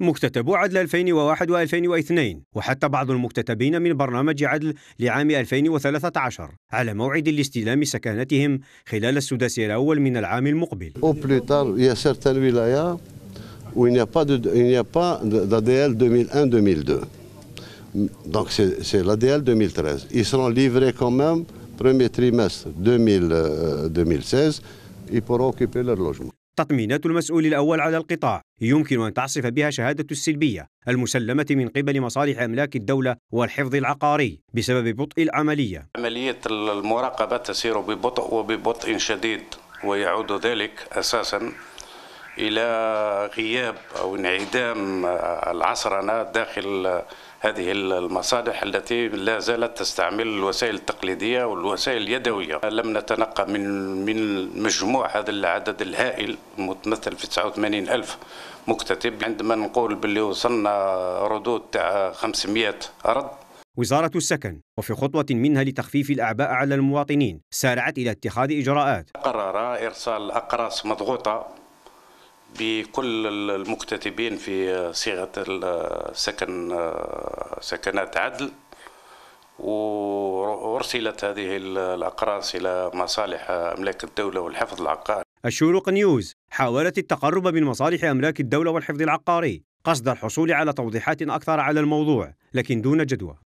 مكتتبو عدل 2001 و2002 وحتى بعض المكتتبين من برنامج عدل لعام 2013 على موعد لاستلام سكانتهم خلال السداسي الاول من العام المقبل او بلوتار يا سيرتان ولايا وين يا با دو ان يا با دا دي ال 2001 2002 دونك سي سي لا دي 2013 يسرون ليفري كومام بروميير تريمستر 2016 يبوروكيبي لور لوجمون تطمينات المسؤول الأول على القطاع يمكن أن تعصف بها شهادة السلبية المسلمة من قبل مصالح أملاك الدولة والحفظ العقاري بسبب بطء العملية عملية المراقبة تسير ببطء وببطء شديد ويعود ذلك أساسا الى غياب او انعدام العصرنه داخل هذه المصالح التي لا زالت تستعمل الوسائل التقليديه والوسائل اليدويه لم نتنقى من من مجموع هذا العدد الهائل متمثل في 89 الف مكتتب عندما نقول باللي وصلنا ردود تاع 500 رد وزارة السكن وفي خطوة منها لتخفيف الأعباء على المواطنين سارعت إلى اتخاذ إجراءات قرر إرسال أقراص مضغوطة بكل المكتتبين في صيغه السكن سكنات عدل وارسلت هذه الاقراص الى مصالح املاك الدوله والحفظ العقاري. الشروق نيوز حاولت التقرب من مصالح املاك الدوله والحفظ العقاري قصد الحصول على توضيحات اكثر على الموضوع لكن دون جدوى.